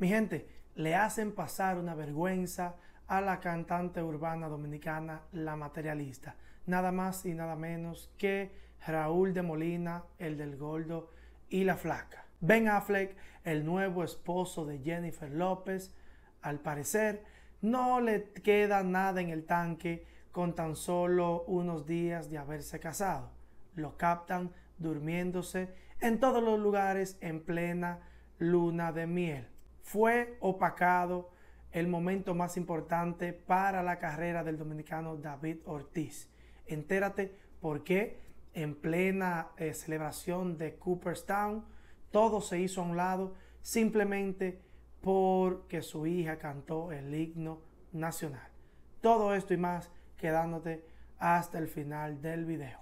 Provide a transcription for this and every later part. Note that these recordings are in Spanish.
Mi gente, le hacen pasar una vergüenza a la cantante urbana dominicana La Materialista. Nada más y nada menos que Raúl de Molina, el del Gordo y la Flaca. Ben Affleck, el nuevo esposo de Jennifer López, al parecer no le queda nada en el tanque con tan solo unos días de haberse casado. Lo captan durmiéndose en todos los lugares en plena luna de miel fue opacado el momento más importante para la carrera del dominicano David Ortiz. Entérate por qué en plena eh, celebración de Cooperstown todo se hizo a un lado simplemente porque su hija cantó el himno nacional. Todo esto y más quedándote hasta el final del video.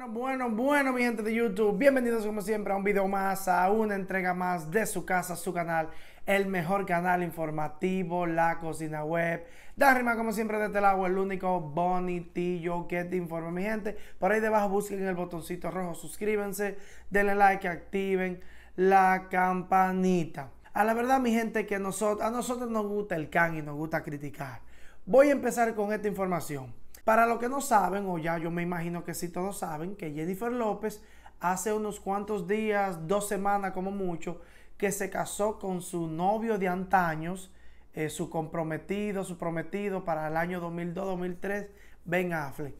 Bueno, bueno, bueno, mi gente de YouTube, bienvenidos como siempre a un video más, a una entrega más de su casa, su canal, el mejor canal informativo, la cocina web. Darima, como siempre, de el este lado, el único bonitillo que te informa, mi gente. Por ahí debajo busquen el botoncito rojo, suscríbanse, denle like, activen la campanita. A la verdad, mi gente, que a nosotros nos gusta el can y nos gusta criticar. Voy a empezar con esta información. Para los que no saben, o ya yo me imagino que sí todos saben, que Jennifer López hace unos cuantos días, dos semanas como mucho, que se casó con su novio de antaños, eh, su comprometido, su prometido para el año 2002-2003, Ben Affleck.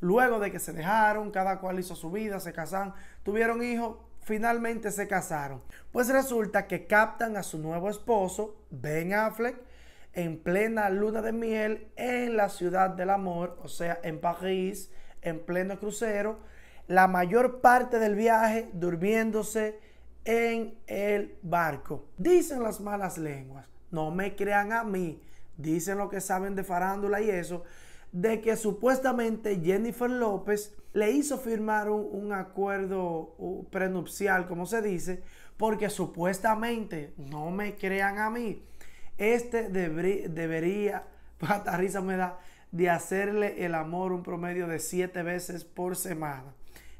Luego de que se dejaron, cada cual hizo su vida, se casaron, tuvieron hijos, finalmente se casaron. Pues resulta que captan a su nuevo esposo, Ben Affleck, en plena luna de miel en la ciudad del amor, o sea, en París, en pleno crucero, la mayor parte del viaje durmiéndose en el barco. Dicen las malas lenguas, no me crean a mí, dicen lo que saben de farándula y eso, de que supuestamente Jennifer López le hizo firmar un, un acuerdo prenupcial, como se dice, porque supuestamente, no me crean a mí, este debería, debería risa me da, de hacerle el amor un promedio de siete veces por semana.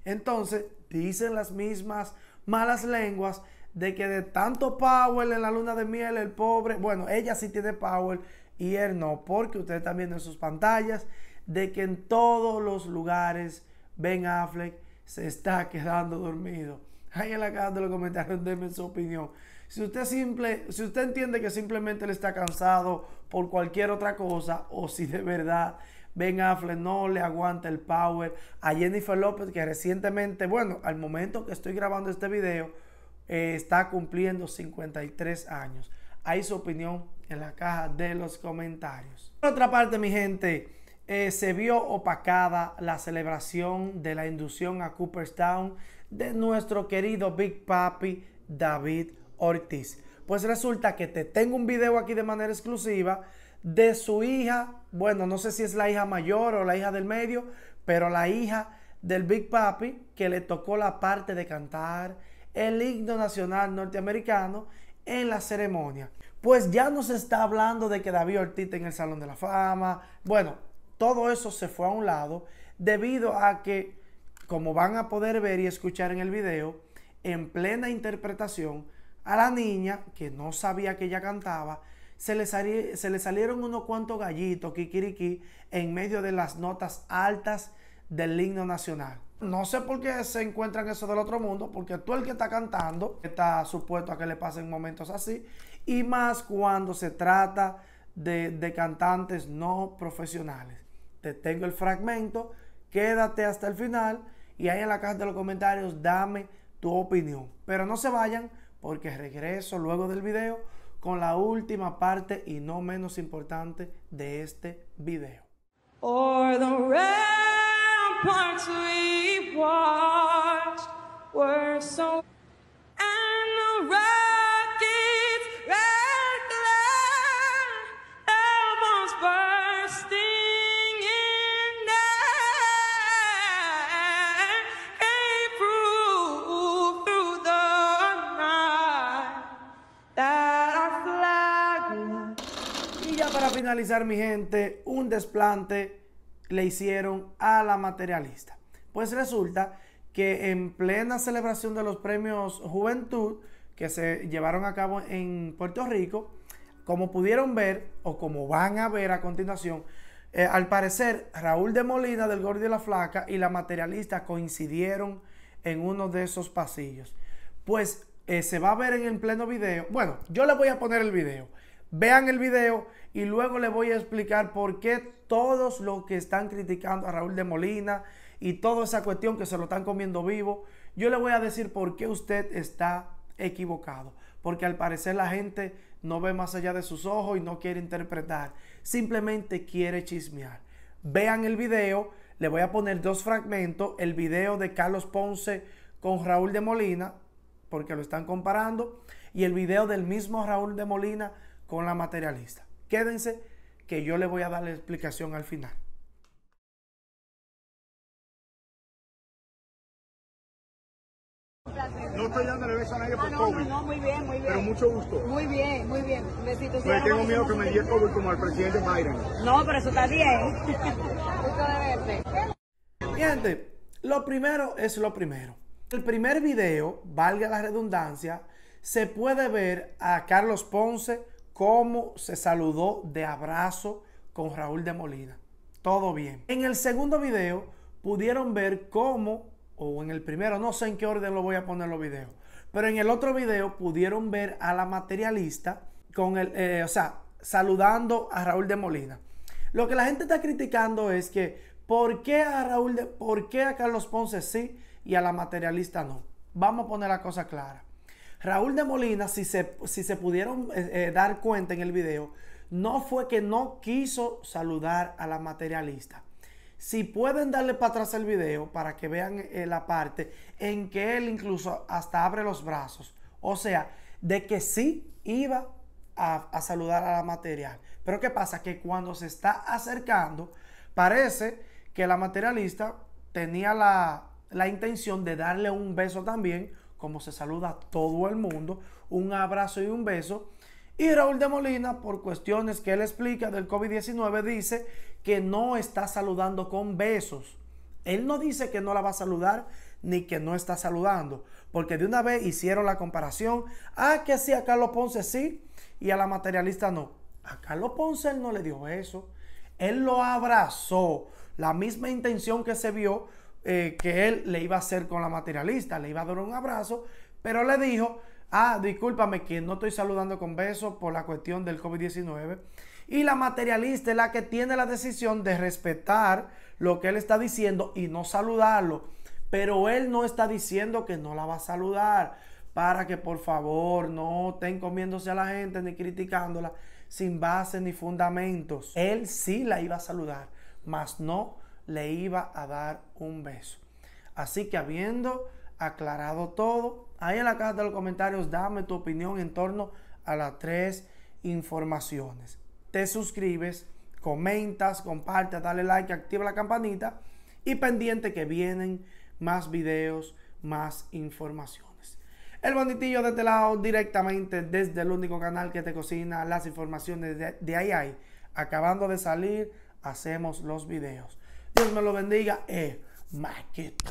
Entonces, dicen las mismas malas lenguas de que de tanto Powell en la luna de miel, el pobre, bueno, ella sí tiene power y él no, porque ustedes también en sus pantallas de que en todos los lugares Ben Affleck se está quedando dormido. Ahí en la caja de los comentarios, denme su opinión. Si usted, simple, si usted entiende que simplemente le está cansado por cualquier otra cosa, o si de verdad Ben Affleck no le aguanta el power, a Jennifer López, que recientemente, bueno, al momento que estoy grabando este video, eh, está cumpliendo 53 años. Ahí su opinión en la caja de los comentarios. Por otra parte, mi gente, eh, se vio opacada la celebración de la inducción a Cooperstown de nuestro querido Big Papi David Ortiz. Pues resulta que te tengo un video aquí de manera exclusiva de su hija, bueno, no sé si es la hija mayor o la hija del medio, pero la hija del Big Papi que le tocó la parte de cantar el himno nacional norteamericano en la ceremonia. Pues ya nos está hablando de que David Ortiz en el Salón de la Fama. Bueno, todo eso se fue a un lado debido a que como van a poder ver y escuchar en el video, en plena interpretación, a la niña, que no sabía que ella cantaba, se le, se le salieron unos cuantos gallitos, kikiriki, en medio de las notas altas del himno nacional. No sé por qué se encuentran eso del otro mundo, porque tú el que está cantando está supuesto a que le pasen momentos así, y más cuando se trata de, de cantantes no profesionales. Te tengo el fragmento, quédate hasta el final y ahí en la caja de los comentarios dame tu opinión. Pero no se vayan porque regreso luego del video con la última parte y no menos importante de este video. we were so finalizar, mi gente, un desplante le hicieron a la materialista. Pues resulta que en plena celebración de los premios Juventud que se llevaron a cabo en Puerto Rico, como pudieron ver o como van a ver a continuación, eh, al parecer Raúl de Molina del Gordo y la Flaca y la materialista coincidieron en uno de esos pasillos. Pues eh, se va a ver en el pleno video. Bueno, yo les voy a poner el video. Vean el video y luego le voy a explicar por qué todos los que están criticando a Raúl de Molina y toda esa cuestión que se lo están comiendo vivo, yo le voy a decir por qué usted está equivocado. Porque al parecer la gente no ve más allá de sus ojos y no quiere interpretar, simplemente quiere chismear. Vean el video, le voy a poner dos fragmentos, el video de Carlos Ponce con Raúl de Molina, porque lo están comparando, y el video del mismo Raúl de Molina con la materialista. Quédense que yo le voy a dar la explicación al final. No estoy dando beso a nadie ah, por ah, no, No, muy bien, muy bien. Pero mucho gusto. Muy bien, muy bien. Besitos. Me tengo miedo que me dé COVID como al presidente Biden. No, pero eso está bien. gusto de Gente, lo primero es lo primero. El primer video, valga la redundancia, se puede ver a Carlos Ponce cómo se saludó de abrazo con Raúl de Molina. Todo bien. En el segundo video pudieron ver cómo, o en el primero, no sé en qué orden lo voy a poner los videos, pero en el otro video pudieron ver a la materialista con el, eh, o sea, saludando a Raúl de Molina. Lo que la gente está criticando es que ¿por qué a Raúl de, por qué a Carlos Ponce sí y a la materialista no? Vamos a poner la cosa clara. Raúl de Molina, si se, si se pudieron eh, eh, dar cuenta en el video, no fue que no quiso saludar a la materialista. Si pueden darle para atrás el video para que vean eh, la parte en que él incluso hasta abre los brazos. O sea, de que sí iba a, saludar a la material. Pero ¿qué pasa? Que cuando se está acercando, parece que la materialista tenía la, la intención de darle un beso también como se saluda a todo el mundo, un abrazo y un beso. Y Raúl de Molina, por cuestiones que él explica del COVID-19, dice que no está saludando con besos. Él no dice que no la va a saludar ni que no está saludando, porque de una vez hicieron la comparación, ah, que sí, a Carlos Ponce sí y a la materialista no. A Carlos Ponce él no le dio eso, él lo abrazó, la misma intención que se vio eh, que él le iba a hacer con la materialista, le iba a dar un abrazo, pero le dijo, ah, discúlpame que no estoy saludando con besos por la cuestión del COVID-19. Y la materialista es la que tiene la decisión de respetar lo que él está diciendo y no saludarlo. Pero él no está diciendo que no la va a saludar para que por favor no estén comiéndose a la gente ni criticándola sin base ni fundamentos. Él sí la iba a saludar, mas no le iba a dar un beso. Así que habiendo aclarado todo, ahí en la caja de los comentarios dame tu opinión en torno a las tres informaciones. Te suscribes, comentas, comparte dale like, activa la campanita y pendiente que vienen más videos, más informaciones. El bonitillo de este lado directamente desde el único canal que te cocina las informaciones de, de ahí, ahí. Acabando de salir, hacemos los videos. Dios me lo bendiga. Eh, maquito.